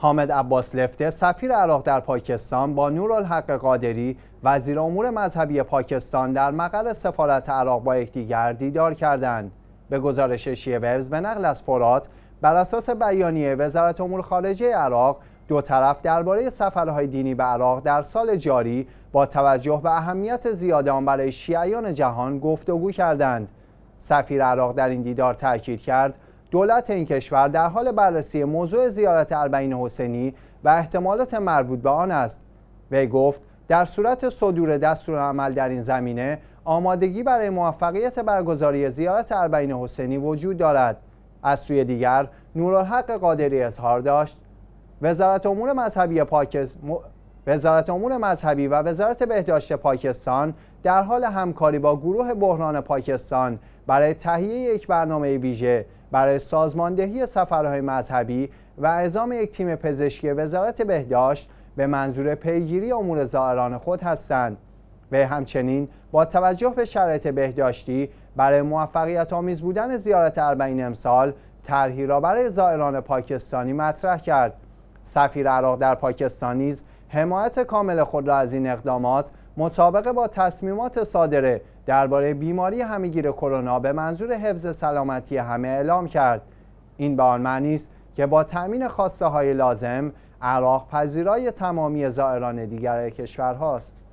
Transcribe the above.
حامد عباس لفته سفیر عراق در پاکستان با نورالحق قادری وزیر امور مذهبی پاکستان در مقر سفارت عراق با یکدیگر دیدار کردند به گزارش ورز به نقل از فرات بر اساس بیانیه وزارت امور خارجه عراق دو طرف درباره سفرهای دینی به عراق در سال جاری با توجه به اهمیت زیاد آن برای شیعیان جهان گفتگو کردند سفیر عراق در این دیدار تاکید کرد دولت این کشور در حال بررسی موضوع زیارت اربعین حسینی و احتمالات مربوط به آن است وی گفت در صورت صدور دستور عمل در این زمینه آمادگی برای موفقیت برگزاری زیارت اربعین حسینی وجود دارد از سوی دیگر نورالحق قادری اظهار داشت وزارت امور مذهبی پاکستان وزارت امور مذهبی و وزارت بهداشت پاکستان در حال همکاری با گروه بحران پاکستان برای تهیه یک برنامه ویژه برای سازماندهی سفرهای مذهبی و اعزام یک تیم پزشکی وزارت بهداشت به منظور پیگیری امور زائران خود هستند و همچنین با توجه به شرایط بهداشتی برای موفقیت آمیز بودن زیارت اربعین امسال طرحی را برای زائران پاکستانی مطرح کرد سفیر عراق در پاکستان حمایت کامل خود را از این اقدامات مطابق با تصمیمات صادره درباره بیماری همگیر کرونا به منظور حفظ سلامتی همه اعلام کرد این به آن معنی است که با تأمین خواسته های لازم عراق پذیرای تمامی زائران دیگر کشورهاست